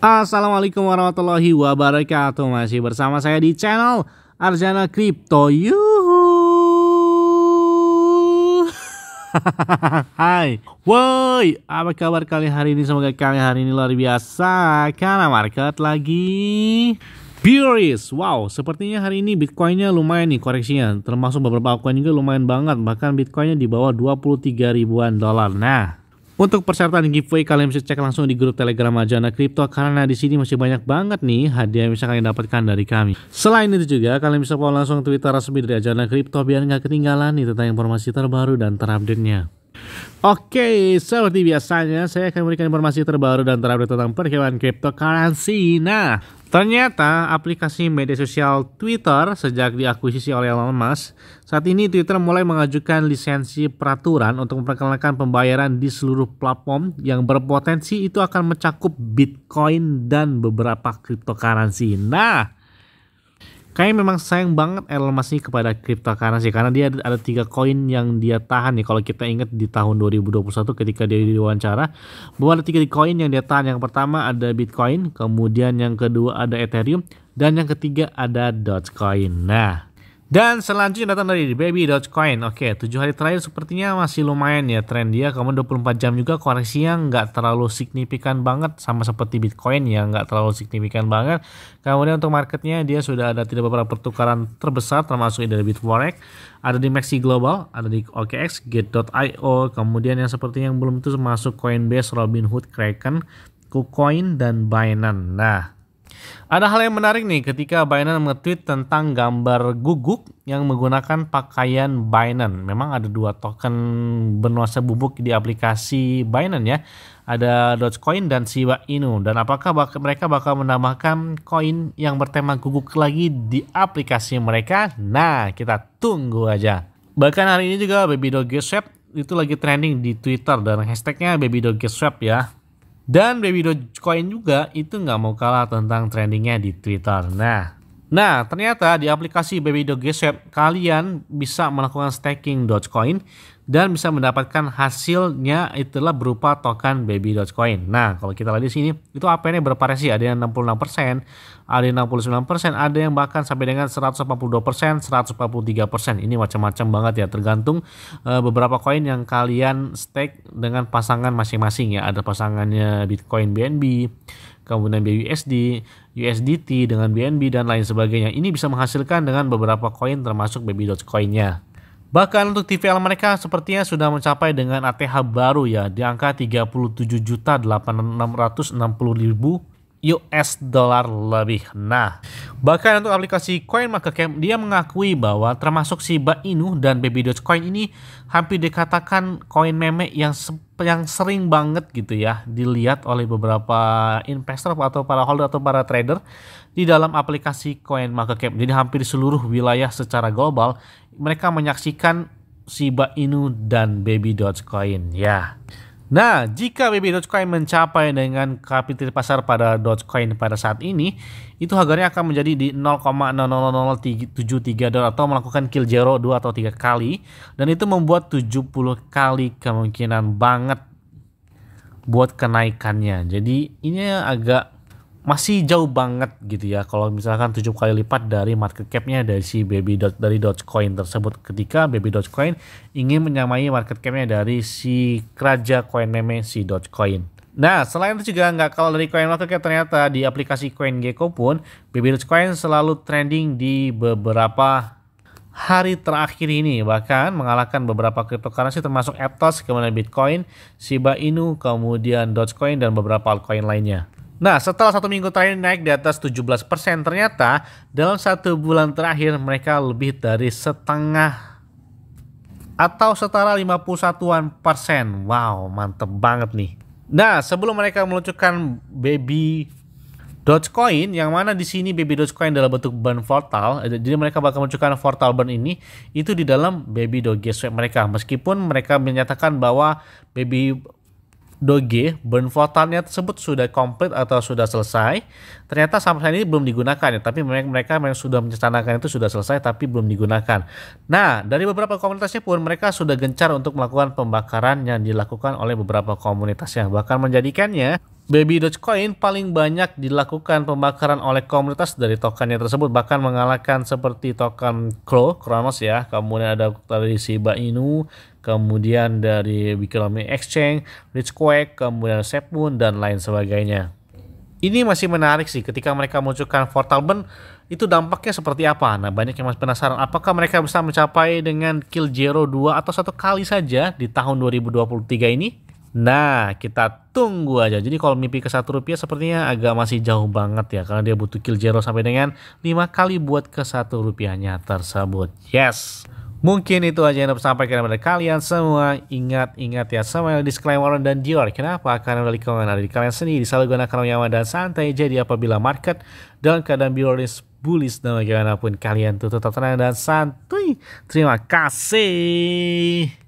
Assalamualaikum warahmatullahi wabarakatuh Masih bersama saya di channel Arjana Crypto Yuhu Hai Woi apa kabar kalian hari ini Semoga kalian hari ini luar biasa Karena market lagi furious. wow, sepertinya hari ini Bitcoinnya lumayan nih koreksinya, termasuk beberapa koin juga lumayan banget, bahkan Bitcoinnya di bawah 23 ribuan dolar. Nah, untuk persyaratan giveaway kalian bisa cek langsung di grup Telegram Ajana Crypto karena di sini masih banyak banget nih hadiah yang bisa kalian dapatkan dari kami. Selain itu juga kalian bisa follow langsung Twitter resmi dari Ajana Crypto biar nggak ketinggalan nih tentang informasi terbaru dan terupdate-nya. Oke, seperti biasanya saya akan memberikan informasi terbaru dan terupdate tentang perkembangan cryptocurrency. Nah, ternyata aplikasi media sosial Twitter sejak diakuisisi oleh Elon Musk, saat ini Twitter mulai mengajukan lisensi peraturan untuk memperkenalkan pembayaran di seluruh platform yang berpotensi itu akan mencakup Bitcoin dan beberapa cryptocurrency. Nah, kayak memang sayang banget Elon Musk kepada cryptocurrency karena dia ada tiga koin yang dia tahan nih kalau kita ingat di tahun 2021 ketika dia diwawancara bahwa ada tiga koin yang dia tahan yang pertama ada Bitcoin kemudian yang kedua ada Ethereum dan yang ketiga ada Dogecoin nah dan selanjutnya datang dari Baby Dogecoin. Oke, tujuh 7 hari terakhir sepertinya masih lumayan ya tren dia. Kemudian 24 jam juga koreksinya nggak terlalu signifikan banget. Sama seperti Bitcoin ya, nggak terlalu signifikan banget. Kemudian untuk marketnya dia sudah ada tidak beberapa pertukaran terbesar termasuk dari Bitforex. Ada di Maxi Global, ada di OKX, Gate.io. Kemudian yang sepertinya yang belum itu masuk Coinbase, Robinhood, Kraken, KuCoin, dan Binance. Nah, ada hal yang menarik nih ketika Binance nge-tweet tentang gambar guguk yang menggunakan pakaian Binance. Memang ada dua token bernuansa bubuk di aplikasi Binance ya. Ada Dogecoin dan Shiba Inu. Dan apakah bak mereka bakal menambahkan koin yang bertema guguk lagi di aplikasi mereka? Nah, kita tunggu aja. Bahkan hari ini juga Baby Doge Swap itu lagi trending di Twitter dan hashtagnya Baby Doge Swap ya dan Baby Dogecoin juga itu nggak mau kalah tentang trendingnya di Twitter. Nah, Nah, ternyata di aplikasi Baby Dogeset kalian bisa melakukan staking Dogecoin dan bisa mendapatkan hasilnya itulah berupa token Baby Dogecoin. Nah, kalau kita lihat di sini, itu APN-nya sih? ada yang 66%, ada yang 69%, ada yang bahkan sampai dengan 142%, 143%. Ini macam-macam banget ya, tergantung eh, beberapa koin yang kalian stake dengan pasangan masing-masing ya. Ada pasangannya Bitcoin BNB, kemudian BUSD, USDT dengan BNB dan lain sebagainya. Ini bisa menghasilkan dengan beberapa koin termasuk baby Dogecoin-nya. Bahkan untuk TVL mereka sepertinya sudah mencapai dengan ATH baru ya di angka 37.860.000 US dollar lebih. Nah, bahkan untuk aplikasi CoinMarketCap dia mengakui bahwa termasuk Shiba Inu dan Baby Dogecoin ini hampir dikatakan koin meme yang yang sering banget gitu ya dilihat oleh beberapa investor atau para holder atau para trader di dalam aplikasi coinmarketcap. Jadi hampir seluruh wilayah secara global mereka menyaksikan Shiba Inu dan Baby Dogecoin ya. Yeah. Nah, jika BB Dogecoin mencapai dengan kapital pasar pada Dogecoin pada saat ini, itu harganya akan menjadi di 0,00073 dolar atau melakukan kill zero 2 atau 3 kali dan itu membuat 70 kali kemungkinan banget buat kenaikannya. Jadi ini agak masih jauh banget gitu ya kalau misalkan tujuh kali lipat dari market capnya dari si baby dot dari Dogecoin tersebut ketika baby Dogecoin ingin menyamai market capnya dari si keraja koin meme si Dogecoin. Nah, selain itu juga nggak kalau dari coin market cap ternyata di aplikasi Gecko pun baby Dogecoin selalu trending di beberapa hari terakhir ini bahkan mengalahkan beberapa cryptocurrency termasuk Aptos, kemudian Bitcoin, Shiba Inu, kemudian Dogecoin dan beberapa altcoin lainnya. Nah, setelah satu minggu terakhir naik di atas 17%, ternyata dalam satu bulan terakhir mereka lebih dari setengah atau setara 51-an persen. Wow, mantep banget nih. Nah, sebelum mereka meluncurkan baby Dogecoin yang mana di sini baby Dogecoin dalam bentuk burn portal, eh, jadi mereka bakal munculkan portal burn ini itu di dalam baby Doge mereka meskipun mereka menyatakan bahwa baby Doge, burn fountainnya tersebut sudah komplit atau sudah selesai. Ternyata sampai saat ini belum digunakan ya, tapi mereka yang sudah mencanangkan itu sudah selesai tapi belum digunakan. Nah, dari beberapa komunitasnya pun mereka sudah gencar untuk melakukan pembakaran yang dilakukan oleh beberapa komunitasnya, bahkan menjadikannya Baby Dogecoin paling banyak dilakukan pembakaran oleh komunitas dari tokennya tersebut bahkan mengalahkan seperti token Crow, Kronos ya, kemudian ada dari Shiba Inu, kemudian dari Bitcoin Exchange, Richquake kemudian Sepun dan lain sebagainya. Ini masih menarik sih ketika mereka munculkan Fortalben itu dampaknya seperti apa? Nah banyak yang masih penasaran apakah mereka bisa mencapai dengan kill zero 2 atau satu kali saja di tahun 2023 ini? Nah, kita tunggu aja. Jadi kalau mimpi ke satu rupiah sepertinya agak masih jauh banget ya. Karena dia butuh kill zero sampai dengan 5 kali buat ke satu rupiahnya tersebut. Yes. Mungkin itu aja yang dapat sampaikan kepada kalian semua. Ingat-ingat ya sama disclaimer dan Dior. Kenapa? Karena dari kalian di kalian sendiri selalu gunakan nyaman dan santai. Jadi apabila market dalam keadaan bearish bullish dan bagaimanapun kalian tuh tetap tenang dan santuy. Terima kasih.